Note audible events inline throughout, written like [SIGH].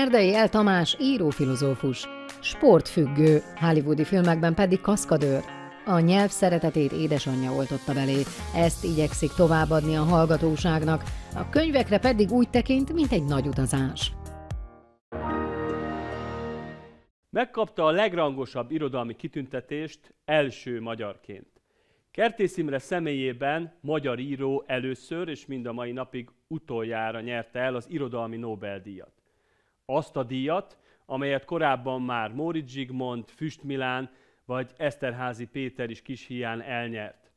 Erdei El Tamás írófilozófus, sportfüggő, hollywoodi filmekben pedig kaszkadőr. A nyelv szeretetét édesanyja oltotta belé, ezt igyekszik továbbadni a hallgatóságnak, a könyvekre pedig úgy tekint, mint egy nagy utazás. Megkapta a legrangosabb irodalmi kitüntetést első magyarként. Kertész Imre személyében magyar író először és mind a mai napig utoljára nyerte el az irodalmi Nobel-díjat azt a díjat, amelyet korábban már Móricz Zsigmond, Füst Milán vagy Eszterházi Péter is kis hián elnyert.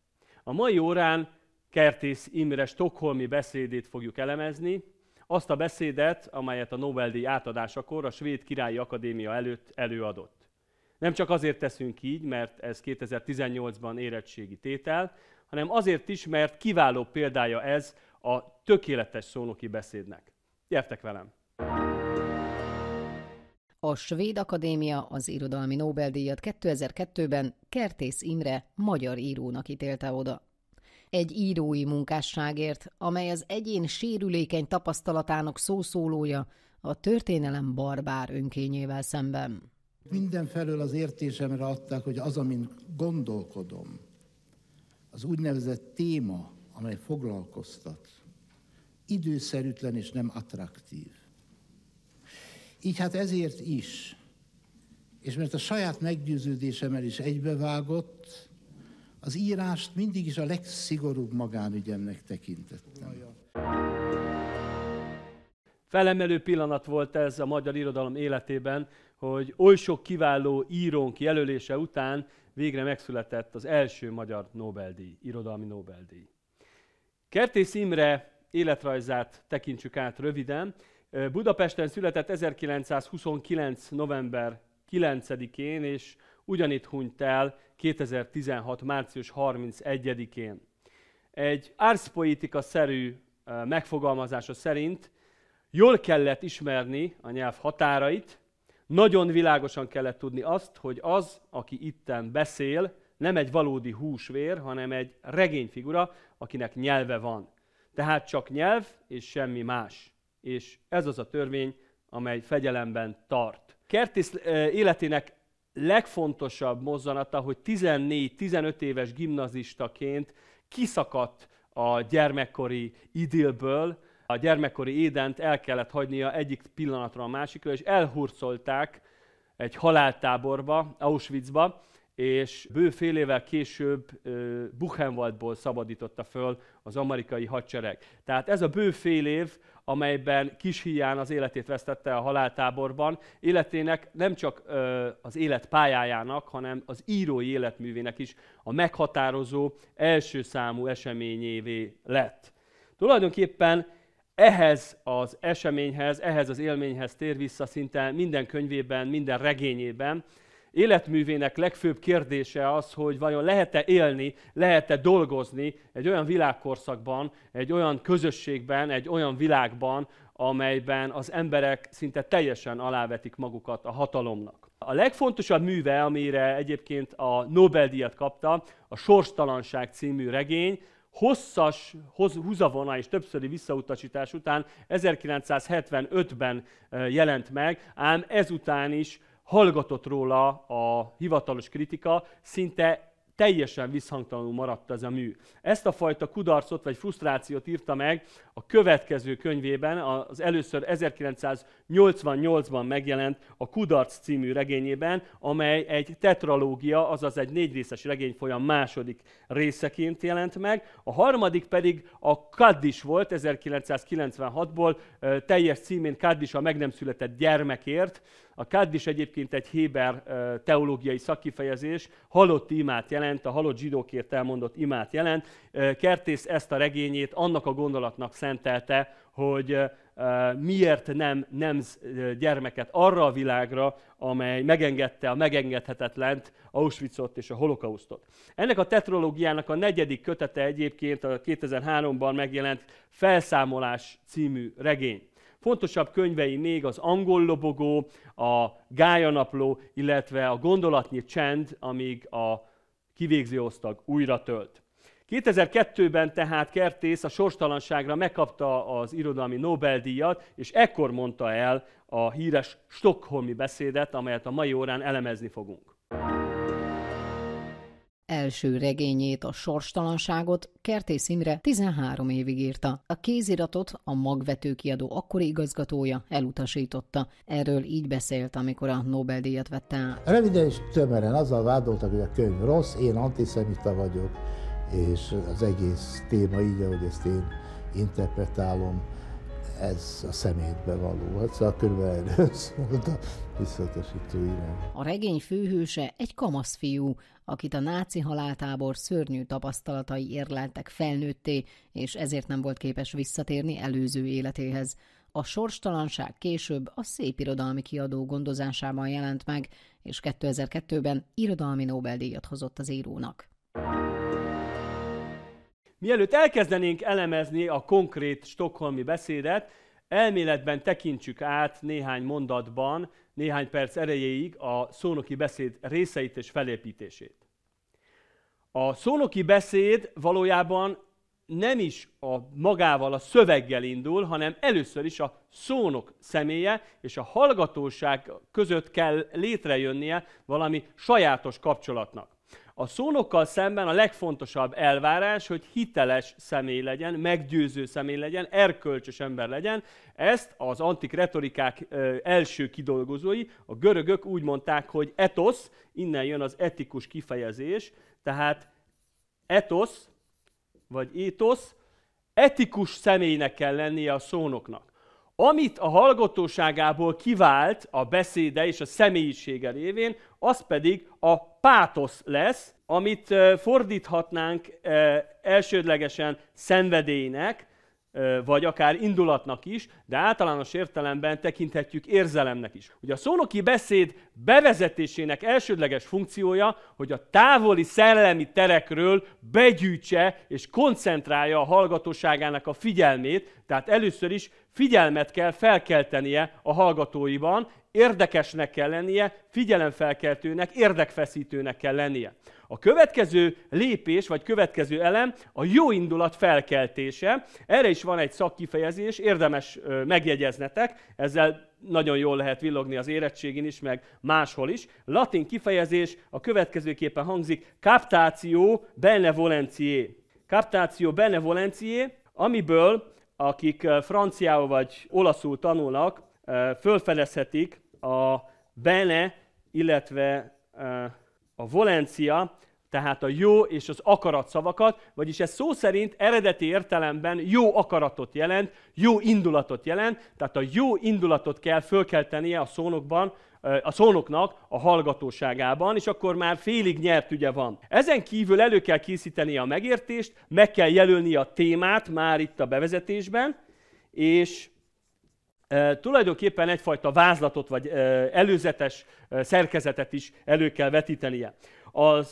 A mai órán Kertész Imre Stockholmi beszédét fogjuk elemezni, azt a beszédet, amelyet a Nobel-díj átadásakor a Svéd Királyi Akadémia előtt előadott. Nem csak azért teszünk így, mert ez 2018-ban érettségi tétel, hanem azért is, mert kiváló példája ez a tökéletes szónoki beszédnek. Gyertek velem! A Svéd Akadémia az Irodalmi Nobel-díjat 2002-ben Kertész Imre magyar írónak ítélte oda. Egy írói munkásságért, amely az egyén sérülékeny tapasztalatának szószólója a történelem barbár önkényével szemben. Mindenfelől az értésemre adták, hogy az, amin gondolkodom, az úgynevezett téma, amely foglalkoztat, időszerűtlen és nem attraktív így hát ezért is, és mert a saját meggyőződésemmel is egybevágott, az írást mindig is a legszigorúbb magánügyemnek tekintettem. Felemelő pillanat volt ez a magyar irodalom életében, hogy oly sok kiváló írónk jelölése után végre megszületett az első magyar Nobel-díj, irodalmi Nobel-díj. Kertész Imre életrajzát tekintsük át röviden. Budapesten született 1929. november 9-én, és ugyanitt hunyt el 2016. március 31-én. Egy árszpolitika-szerű megfogalmazása szerint jól kellett ismerni a nyelv határait, nagyon világosan kellett tudni azt, hogy az, aki itten beszél, nem egy valódi húsvér, hanem egy regényfigura, akinek nyelve van. Tehát csak nyelv és semmi más és ez az a törvény, amely fegyelemben tart. Kertész eh, életének legfontosabb mozzanata, hogy 14-15 éves gimnazistaként kiszakadt a gyermekkori idilből, a gyermekkori édent el kellett hagynia egyik pillanatra a másikra, és elhurcolták egy haláltáborba, Auschwitzba, és bő fél évvel később Buchenwaldból szabadította föl az amerikai hadsereg. Tehát ez a bő fél év, amelyben kis hián az életét vesztette a haláltáborban, életének nem csak az élet pályájának, hanem az írói életművének is a meghatározó első számú eseményévé lett. Tulajdonképpen ehhez az eseményhez, ehhez az élményhez tér vissza szinte minden könyvében, minden regényében, életművének legfőbb kérdése az, hogy vajon lehet-e élni, lehet-e dolgozni egy olyan világkorszakban, egy olyan közösségben, egy olyan világban, amelyben az emberek szinte teljesen alávetik magukat a hatalomnak. A legfontosabb műve, amire egyébként a Nobel-díjat kapta, a Sorstalanság című regény, hosszas húzavona és többszöri visszautasítás után 1975-ben jelent meg, ám ezután is hallgatott róla a hivatalos kritika, szinte teljesen visszhangtalanul maradt ez a mű. Ezt a fajta kudarcot vagy frusztrációt írta meg a következő könyvében, az először 1988-ban megjelent a Kudarc című regényében, amely egy tetralógia, azaz egy négyrészes folyam második részeként jelent meg. A harmadik pedig a Kaddis volt 1996-ból, teljes címén Kaddis a meg nem született gyermekért, a is egyébként egy héber teológiai szakifejezés, halott imát jelent, a halott zsidókért elmondott imát jelent. Kertész ezt a regényét annak a gondolatnak szentelte, hogy miért nem nemz gyermeket arra a világra, amely megengedte a megengedhetetlent, Auschwitzot és a holokausztot. Ennek a tetrológiának a negyedik kötete egyébként a 2003-ban megjelent Felszámolás című regény fontosabb könyvei még az angol lobogó, a gályanapló, illetve a gondolatnyi csend, amíg a kivégző osztag újra tölt. 2002-ben tehát Kertész a sorstalanságra megkapta az irodalmi Nobel-díjat, és ekkor mondta el a híres Stockholmi beszédet, amelyet a mai órán elemezni fogunk. Első regényét, a Sorstalanságot Kertész Imre 13 évig írta. A kéziratot a magvető kiadó akkori igazgatója elutasította. Erről így beszélt, amikor a Nobel-díjat vette át. Röviden és tömören azzal vádoltak, hogy a könyv rossz, én antiszemita vagyok, és az egész téma így, ahogy ezt én interpretálom, ez a szemétbe való. Hát szóval körülbelül erről [LAUGHS] szólt a visszatosító irány. A regény főhőse egy kamasz fiú, akit a náci haláltábor szörnyű tapasztalatai érleltek felnőtté, és ezért nem volt képes visszatérni előző életéhez. A sorstalanság később a szépirodalmi kiadó gondozásában jelent meg, és 2002-ben irodalmi Nobel-díjat hozott az írónak. Mielőtt elkezdenénk elemezni a konkrét stokholmi beszédet, elméletben tekintsük át néhány mondatban, néhány perc erejéig a szónoki beszéd részeit és felépítését. A szónoki beszéd valójában nem is a magával, a szöveggel indul, hanem először is a szónok személye és a hallgatóság között kell létrejönnie valami sajátos kapcsolatnak. A szónokkal szemben a legfontosabb elvárás, hogy hiteles személy legyen, meggyőző személy legyen, erkölcsös ember legyen. Ezt az antik retorikák első kidolgozói, a görögök úgy mondták, hogy etosz, innen jön az etikus kifejezés, tehát etosz vagy étosz, etikus személynek kell lennie a szónoknak. Amit a hallgatóságából kivált a beszéde és a személyisége révén, az pedig a pátosz lesz, amit fordíthatnánk elsődlegesen szenvedélynek, vagy akár indulatnak is, de általános értelemben tekinthetjük érzelemnek is. Ugye a szónoki beszéd bevezetésének elsődleges funkciója, hogy a távoli szellemi terekről begyűjtse és koncentrálja a hallgatóságának a figyelmét, tehát először is figyelmet kell felkeltenie a hallgatóiban, érdekesnek kell lennie, figyelemfelkeltőnek, érdekfeszítőnek kell lennie. A következő lépés, vagy következő elem a jó indulat felkeltése. Erre is van egy szakkifejezés, érdemes megjegyeznetek, ezzel nagyon jól lehet villogni az érettségin is, meg máshol is. Latin kifejezés a következőképpen hangzik, captatio benevolentiae. Captatio benevolentiae, amiből akik franciául vagy olaszul tanulnak, fölfedezhetik a bene, illetve a volencia, tehát a jó és az akarat szavakat, vagyis ez szó szerint eredeti értelemben jó akaratot jelent, jó indulatot jelent, tehát a jó indulatot kell fölkeltenie a szónokban, a szónoknak a hallgatóságában, és akkor már félig nyert ügye van. Ezen kívül elő kell készíteni a megértést, meg kell jelölni a témát már itt a bevezetésben, és tulajdonképpen egyfajta vázlatot vagy előzetes szerkezetet is elő kell vetítenie. A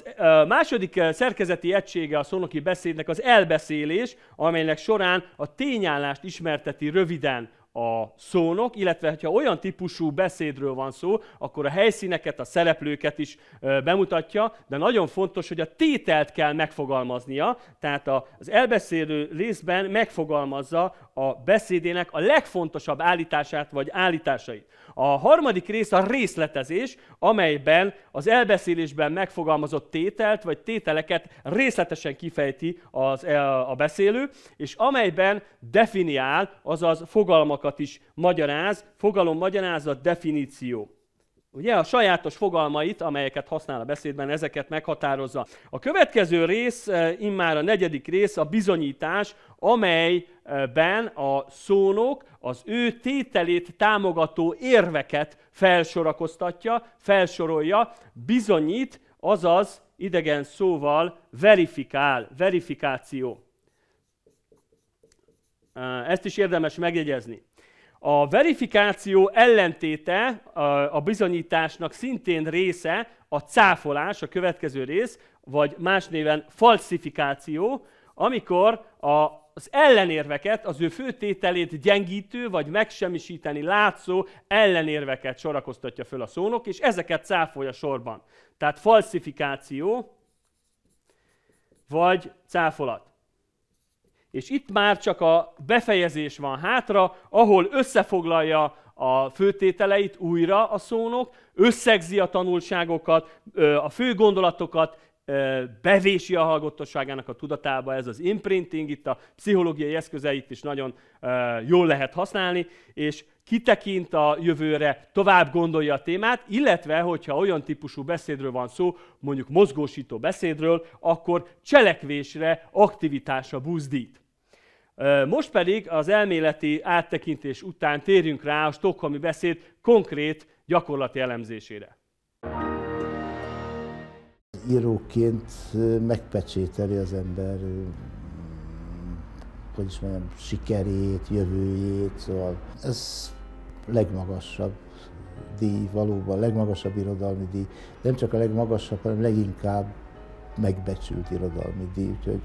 második szerkezeti egysége a szónoki beszédnek az elbeszélés, amelynek során a tényállást ismerteti röviden a szónok, illetve ha olyan típusú beszédről van szó, akkor a helyszíneket, a szereplőket is bemutatja, de nagyon fontos, hogy a tételt kell megfogalmaznia, tehát az elbeszélő részben megfogalmazza a beszédének a legfontosabb állítását vagy állításait. A harmadik rész a részletezés, amelyben az elbeszélésben megfogalmazott tételt vagy tételeket részletesen kifejti az, e, a beszélő, és amelyben definiál, azaz fogalmakat is magyaráz, fogalom magyarázat, definíció. Ugye a sajátos fogalmait, amelyeket használ a beszédben, ezeket meghatározza. A következő rész, e, immár a negyedik rész, a bizonyítás, amelyben a szónok az ő tételét támogató érveket felsorakoztatja, felsorolja, bizonyít, azaz idegen szóval verifikál, verifikáció. E, ezt is érdemes megjegyezni. A verifikáció ellentéte a bizonyításnak szintén része a cáfolás, a következő rész, vagy más néven falsifikáció, amikor a az ellenérveket, az ő főtételét gyengítő vagy megsemmisíteni látszó ellenérveket sorakoztatja föl a szónok, és ezeket cáfolja sorban. Tehát falsifikáció vagy cáfolat. És itt már csak a befejezés van hátra, ahol összefoglalja a főtételeit újra a szónok, összegzi a tanulságokat, a fő gondolatokat, bevési a hallgatottságának a tudatába, ez az imprinting, itt a pszichológiai eszközeit is nagyon jól lehet használni, és kitekint a jövőre, tovább gondolja a témát, illetve, hogyha olyan típusú beszédről van szó, mondjuk mozgósító beszédről, akkor cselekvésre, aktivitásra buzdít. Most pedig az elméleti áttekintés után térjünk rá a stokholmi beszéd konkrét gyakorlati elemzésére. Íróként megpecsételi az ember hogy is mondjam, sikerét, jövőjét, szóval ez legmagasabb díj, valóban legmagasabb irodalmi díj, nem csak a legmagasabb, hanem leginkább megbecsült irodalmi díj, úgyhogy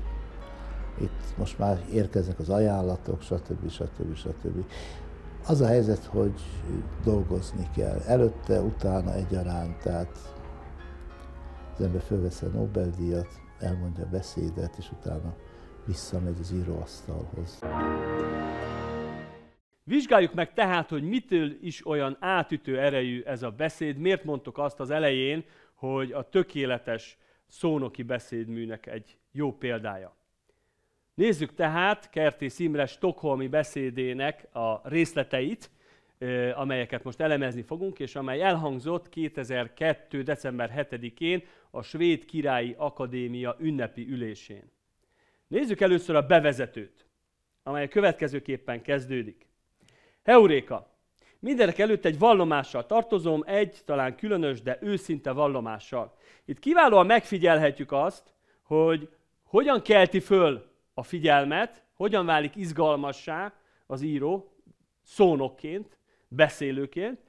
itt most már érkeznek az ajánlatok, stb. stb. stb. Az a helyzet, hogy dolgozni kell. Előtte, utána egyaránt, tehát az ember fölveszi a Nobel-díjat, elmondja a beszédet, és utána visszamegy az íróasztalhoz. Vizsgáljuk meg tehát, hogy mitől is olyan átütő erejű ez a beszéd. Miért mondtuk azt az elején, hogy a tökéletes szónoki beszédműnek egy jó példája. Nézzük tehát Kertész Imre Stockholmi beszédének a részleteit, amelyeket most elemezni fogunk, és amely elhangzott 2002. december 7-én a Svéd Királyi Akadémia ünnepi ülésén. Nézzük először a bevezetőt, amely a következőképpen kezdődik. Heuréka! Mindenek előtt egy vallomással tartozom, egy talán különös, de őszinte vallomással. Itt kiválóan megfigyelhetjük azt, hogy hogyan kelti föl a figyelmet, hogyan válik izgalmassá az író szónokként, beszélőként,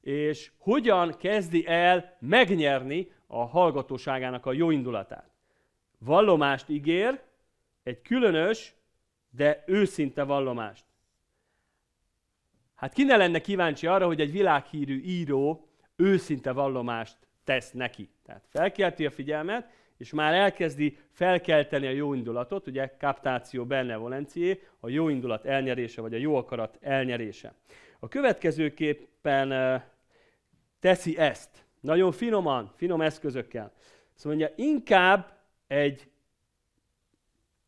és hogyan kezdi el megnyerni a hallgatóságának a jó indulatát. Vallomást ígér, egy különös, de őszinte vallomást. Hát ki ne lenne kíváncsi arra, hogy egy világhírű író őszinte vallomást tesz neki. Tehát felkelti a figyelmet, és már elkezdi felkelteni a jó indulatot, ugye kaptáció benne a jó indulat elnyerése, vagy a jó akarat elnyerése. A következőképpen teszi ezt, nagyon finoman, finom eszközökkel. Szóval mondja, inkább egy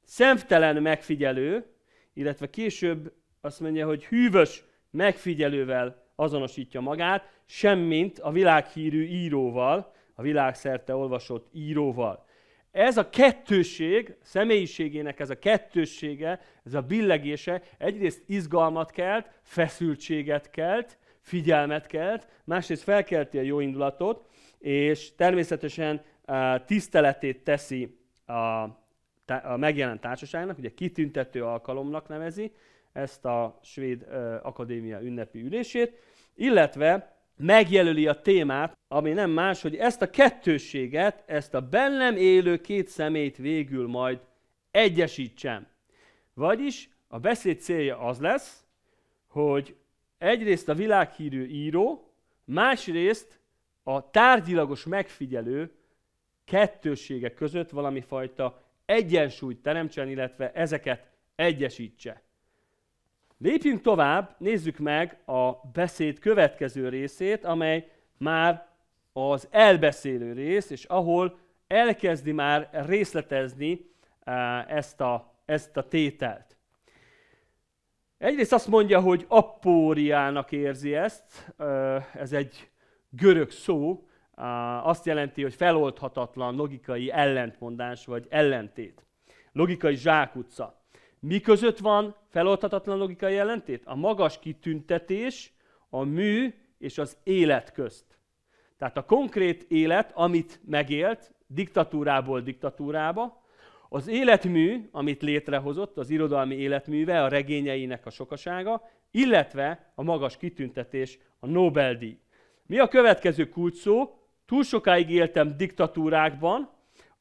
szemtelen megfigyelő, illetve később azt mondja, hogy hűvös megfigyelővel azonosítja magát, semmint a világhírű íróval, a világszerte olvasott íróval. Ez a kettőség, személyiségének ez a kettőssége, ez a billegése egyrészt izgalmat kelt, feszültséget kelt, figyelmet kelt, másrészt felkelti a jó indulatot, és természetesen eh, tiszteletét teszi a a megjelent társaságnak, ugye kitüntető alkalomnak nevezi ezt a Svéd Akadémia ünnepi ülését, illetve megjelöli a témát, ami nem más, hogy ezt a kettősséget, ezt a bennem élő két szemét végül majd egyesítsem. Vagyis a beszéd célja az lesz, hogy egyrészt a világhírű író, másrészt a tárgyilagos megfigyelő kettőssége között valami fajta egyensúlyt teremtsen, illetve ezeket egyesítse. Lépjünk tovább, nézzük meg a beszéd következő részét, amely már az elbeszélő rész, és ahol elkezdi már részletezni ezt a, ezt a tételt. Egyrészt azt mondja, hogy apóriának érzi ezt, ez egy görög szó, azt jelenti, hogy feloldhatatlan logikai ellentmondás vagy ellentét. Logikai zsákutca. Mi között van feloldhatatlan logikai ellentét? A magas kitüntetés, a mű és az élet közt. Tehát a konkrét élet, amit megélt, diktatúrából diktatúrába, az életmű, amit létrehozott, az irodalmi életműve, a regényeinek a sokasága, illetve a magas kitüntetés, a Nobel-díj. Mi a következő kulcsszó? Túl sokáig éltem diktatúrákban,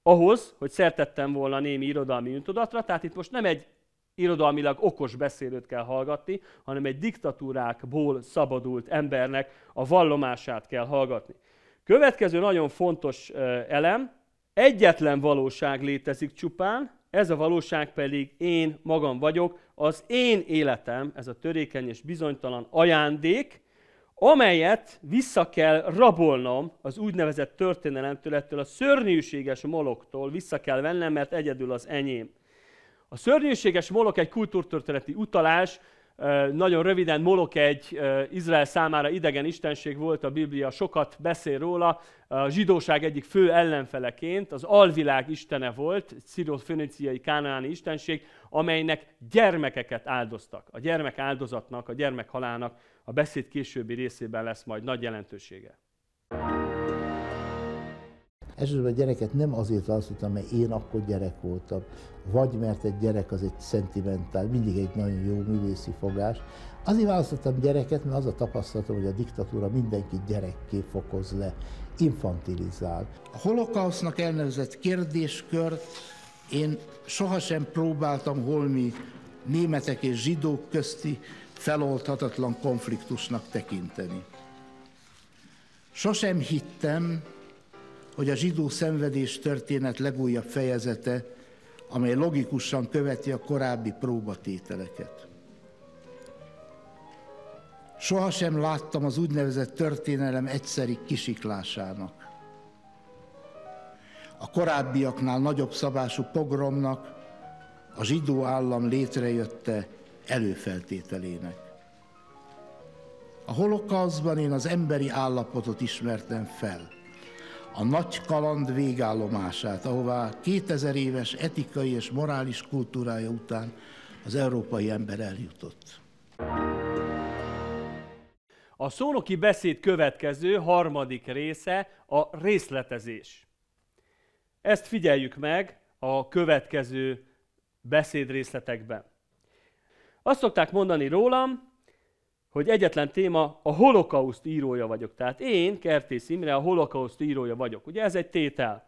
ahhoz, hogy szertettem volna némi irodalmi üntudatra, tehát itt most nem egy irodalmilag okos beszélőt kell hallgatni, hanem egy diktatúrákból szabadult embernek a vallomását kell hallgatni. Következő nagyon fontos elem, egyetlen valóság létezik csupán, ez a valóság pedig én magam vagyok, az én életem, ez a törékeny és bizonytalan ajándék, amelyet vissza kell rabolnom az úgynevezett történelemtől, ettől a szörnyűséges moloktól vissza kell vennem, mert egyedül az enyém. A szörnyűséges molok egy kultúrtörténeti utalás, nagyon röviden, Molok egy Izrael számára idegen istenség volt a Biblia, sokat beszél róla. A zsidóság egyik fő ellenfeleként az alvilág istene volt, sziroföniciai kánaáni istenség, amelynek gyermekeket áldoztak. A gyermek áldozatnak, a gyermek halának a beszéd későbbi részében lesz majd nagy jelentősége. Elsősorban a gyereket nem azért alszottam, mert én akkor gyerek voltam, vagy mert egy gyerek az egy szentimentál, mindig egy nagyon jó művészi fogás. Azért választottam gyereket, mert az a tapasztalatom, hogy a diktatúra mindenkit gyerekké fokoz le, infantilizál. A holokausznak elnevezett kérdéskört én sohasem próbáltam holmi németek és zsidók közti feloldhatatlan konfliktusnak tekinteni. Sosem hittem, hogy a zsidó szenvedés történet legújabb fejezete, amely logikusan követi a korábbi próbatételeket. Sohasem láttam az úgynevezett történelem egyszeri kisiklásának. A korábbiaknál nagyobb szabású pogromnak, a zsidó állam létrejötte előfeltételének. A holokauszban én az emberi állapotot ismertem fel – a nagy kaland végállomását, ahová 2000 éves etikai és morális kultúrája után az európai ember eljutott. A szónoki beszéd következő harmadik része a részletezés. Ezt figyeljük meg a következő beszédrészletekben. Azt szokták mondani rólam, hogy egyetlen téma, a holokauszt írója vagyok. Tehát én, Kertész Imre, a holokauszt írója vagyok. Ugye ez egy tétel.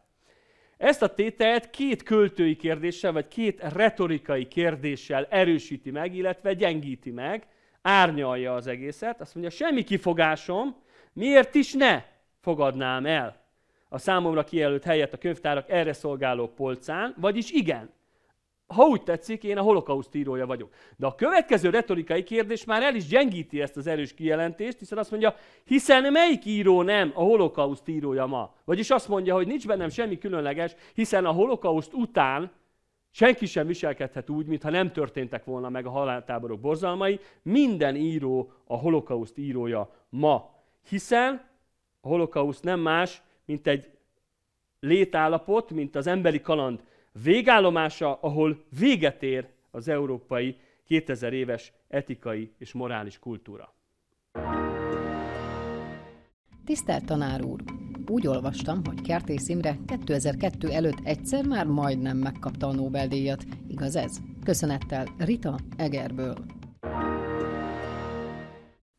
Ezt a tételt két költői kérdéssel, vagy két retorikai kérdéssel erősíti meg, illetve gyengíti meg, árnyalja az egészet. Azt mondja, semmi kifogásom, miért is ne fogadnám el a számomra kijelölt helyet a könyvtárak erre szolgáló polcán, vagyis igen, ha úgy tetszik, én a holokauszt írója vagyok. De a következő retorikai kérdés már el is gyengíti ezt az erős kijelentést, hiszen azt mondja, hiszen melyik író nem a holokauszt írója ma? Vagyis azt mondja, hogy nincs bennem semmi különleges, hiszen a holokauszt után senki sem viselkedhet úgy, mintha nem történtek volna meg a haláltáborok borzalmai. Minden író a holokauszt írója ma. Hiszen a holokauszt nem más, mint egy létállapot, mint az emberi kaland végállomása, ahol véget ér az európai 2000 éves etikai és morális kultúra. Tisztelt tanár úr! Úgy olvastam, hogy Kertész Imre 2002 előtt egyszer már majdnem megkapta a Nobel-díjat. Igaz ez? Köszönettel Rita Egerből.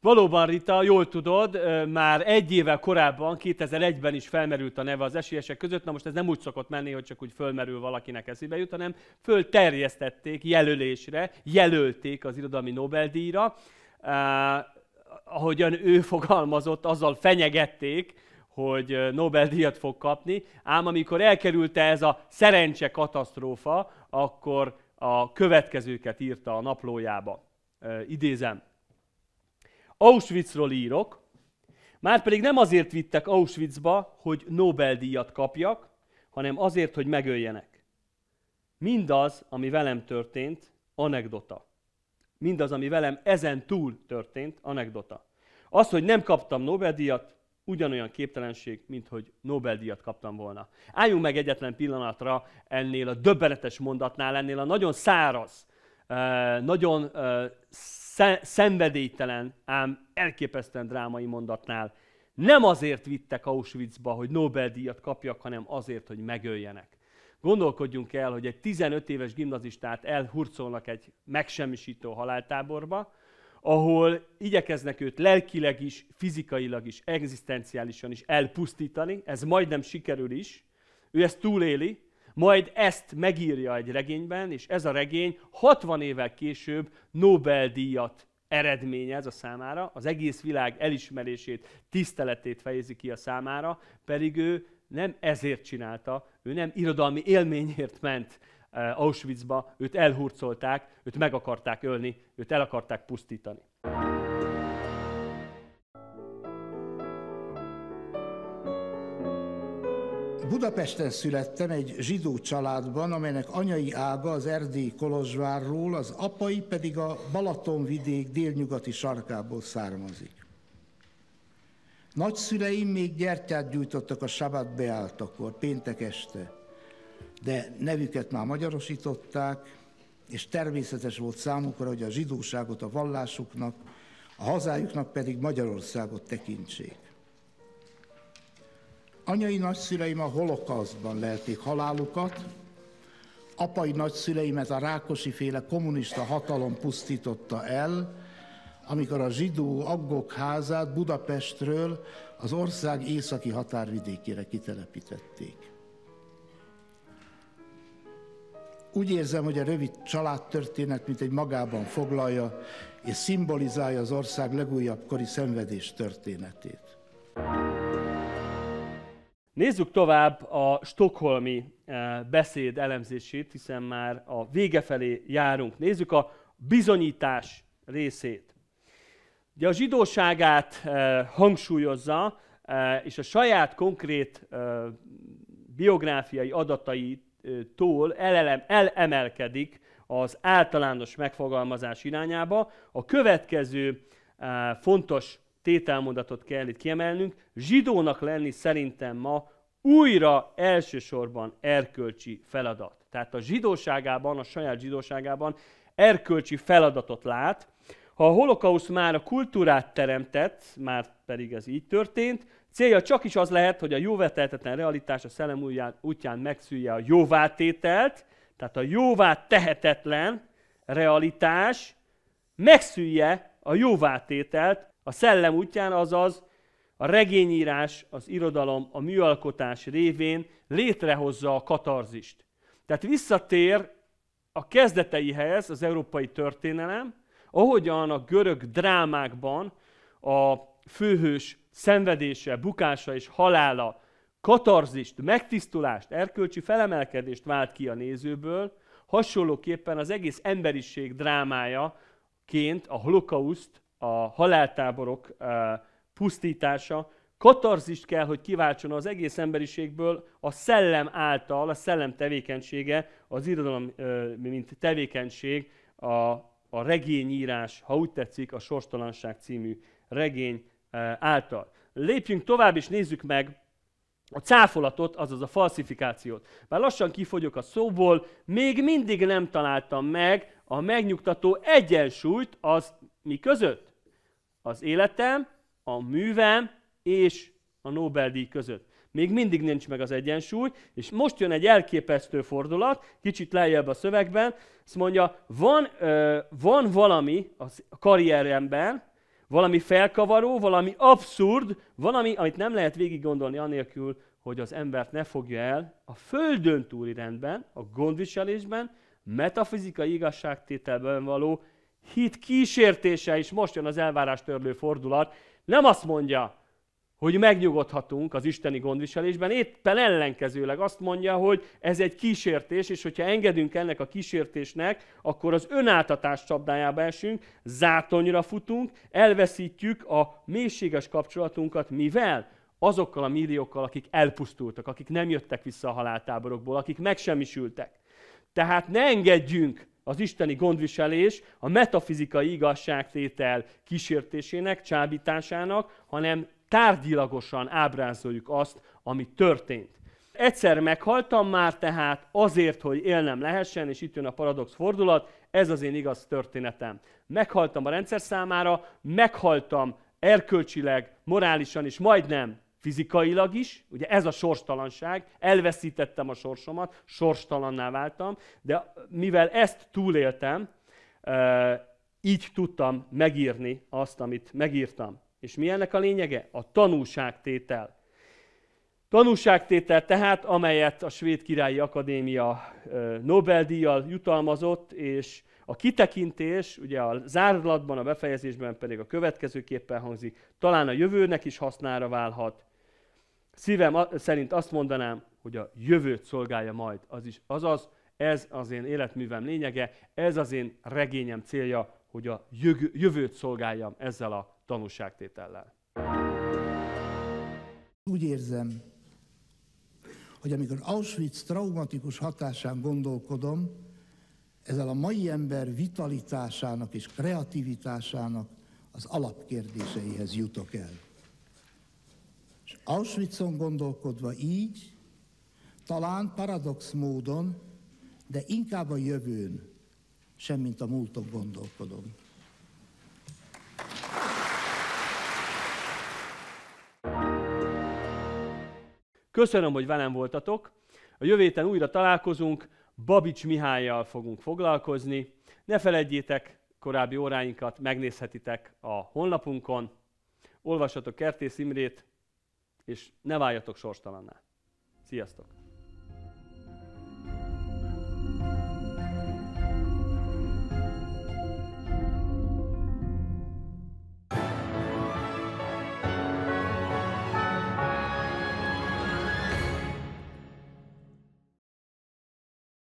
Valóban, Rita, jól tudod, már egy évvel korábban, 2001-ben is felmerült a neve az esélyesek között. Na most ez nem úgy szokott menni, hogy csak úgy fölmerül valakinek eszébe jut, hanem fölterjesztették jelölésre, jelölték az irodalmi Nobel-díjra. Eh, ahogyan ő [LAUGHS] fogalmazott, azzal fenyegették, hogy Nobel-díjat fog kapni, ám amikor elkerülte ez a szerencse katasztrófa, akkor a következőket írta a naplójába. Eh, idézem. Auschwitzról írok, márpedig nem azért vittek Auschwitzba, hogy Nobel-díjat kapjak, hanem azért, hogy megöljenek. Mindaz, ami velem történt, anekdota. Mindaz, ami velem ezen túl történt, anekdota. Az, hogy nem kaptam Nobel-díjat, ugyanolyan képtelenség, mint hogy Nobel-díjat kaptam volna. Álljunk meg egyetlen pillanatra ennél a döbbenetes mondatnál, ennél a nagyon száraz, eh, nagyon eh, szenvedélytelen, ám elképesztően drámai mondatnál nem azért vittek Auschwitzba, hogy Nobel-díjat kapjak, hanem azért, hogy megöljenek. Gondolkodjunk el, hogy egy 15 éves gimnazistát elhurcolnak egy megsemmisítő haláltáborba, ahol igyekeznek őt lelkileg is, fizikailag is, egzisztenciálisan is elpusztítani, ez majdnem sikerül is, ő ezt túléli, majd ezt megírja egy regényben, és ez a regény 60 évvel később Nobel-díjat eredményez a számára, az egész világ elismerését, tiszteletét fejezi ki a számára, pedig ő nem ezért csinálta, ő nem irodalmi élményért ment eh, Auschwitzba, őt elhurcolták, őt meg akarták ölni, őt el akarták pusztítani. Budapesten születtem egy zsidó családban, amelynek anyai ága az Erdély Kolozsvárról, az apai pedig a Balatonvidék délnyugati sarkából származik. Nagyszüleim még gyertyát gyújtottak a sabát beálltakor, péntek este, de nevüket már magyarosították, és természetes volt számukra, hogy a zsidóságot a vallásuknak, a hazájuknak pedig Magyarországot tekintsék. Anyai nagyszüleim a holokauszban lelték halálukat, apai ez a Rákosi féle kommunista hatalom pusztította el, amikor a zsidó aggok házát Budapestről az ország északi határvidékére kitelepítették. Úgy érzem, hogy a rövid családtörténet mint egy magában foglalja és szimbolizálja az ország legújabb kori szenvedés történetét. Nézzük tovább a stokholmi eh, beszéd elemzését, hiszen már a vége felé járunk. Nézzük a bizonyítás részét. Ugye a zsidóságát eh, hangsúlyozza, eh, és a saját konkrét biográfiai adataitól elemelkedik az általános megfogalmazás irányába. A következő fontos tételmondatot kell itt kiemelnünk. Zsidónak lenni szerintem ma újra elsősorban erkölcsi feladat. Tehát a zsidóságában, a saját zsidóságában erkölcsi feladatot lát. Ha a holokausz már a kultúrát teremtett, már pedig ez így történt, célja csak is az lehet, hogy a jóveteltetlen realitás a szellem útján megszülje a jóvátételt, tehát a jóvá tehetetlen realitás megszülje a jóvátételt, a szellem útján, azaz a regényírás, az irodalom, a műalkotás révén létrehozza a katarzist. Tehát visszatér a kezdeteihez az európai történelem, ahogyan a görög drámákban a főhős szenvedése, bukása és halála katarzist, megtisztulást, erkölcsi felemelkedést vált ki a nézőből, hasonlóképpen az egész emberiség ként a holokauszt a haláltáborok pusztítása, katarzist kell, hogy kiváltson az egész emberiségből a szellem által, a szellem tevékenysége, az irodalom, mint tevékenység, a, a regényírás, ha úgy tetszik, a Sorstalanság című regény által. Lépjünk tovább és nézzük meg a cáfolatot, azaz a falsifikációt. Már lassan kifogyok a szóból, még mindig nem találtam meg a megnyugtató egyensúlyt az mi között az életem, a művem és a Nobel-díj között. Még mindig nincs meg az egyensúly, és most jön egy elképesztő fordulat, kicsit lejjebb a szövegben, azt mondja, van, ö, van valami a karrieremben, valami felkavaró, valami abszurd, valami, amit nem lehet végig gondolni anélkül, hogy az embert ne fogja el a földön túli rendben, a gondviselésben, metafizikai igazságtételben való hit kísértése is most jön az elvárástörlő fordulat. Nem azt mondja, hogy megnyugodhatunk az isteni gondviselésben, éppen ellenkezőleg azt mondja, hogy ez egy kísértés, és hogyha engedünk ennek a kísértésnek, akkor az önáltatás csapdájába esünk, zátonyra futunk, elveszítjük a mélységes kapcsolatunkat, mivel? Azokkal a milliókkal, akik elpusztultak, akik nem jöttek vissza a haláltáborokból, akik megsemmisültek. Tehát ne engedjünk az isteni gondviselés a metafizikai igazságtétel kísértésének, csábításának, hanem tárgyilagosan ábrázoljuk azt, ami történt. Egyszer meghaltam már tehát azért, hogy élnem lehessen, és itt jön a paradox fordulat, ez az én igaz történetem. Meghaltam a rendszer számára, meghaltam erkölcsileg, morálisan is, majdnem Fizikailag is, ugye ez a sorstalanság, elveszítettem a sorsomat, sorstalanná váltam, de mivel ezt túléltem, így tudtam megírni azt, amit megírtam. És mi ennek a lényege? A tanúságtétel. Tanúságtétel tehát, amelyet a Svéd Királyi Akadémia Nobel-díjjal jutalmazott, és a kitekintés, ugye a zárlatban, a befejezésben pedig a következőképpen hangzik, talán a jövőnek is hasznára válhat, Szívem szerint azt mondanám, hogy a jövőt szolgálja majd az is. Azaz, ez az én életművem lényege, ez az én regényem célja, hogy a jövőt szolgáljam ezzel a tanúságtétellel. Úgy érzem, hogy amikor Auschwitz traumatikus hatásán gondolkodom, ezzel a mai ember vitalitásának és kreativitásának az alapkérdéseihez jutok el. És Auschwitzon gondolkodva így, talán paradox módon, de inkább a jövőn, semmint a múlton gondolkodom. Köszönöm, hogy velem voltatok. A jövő héten újra találkozunk, Babics Mihályjal fogunk foglalkozni. Ne feledjétek, korábbi óráinkat megnézhetitek a honlapunkon. Olvassatok Kertész Imrét, és ne váljatok sorstalanná. Sziasztok!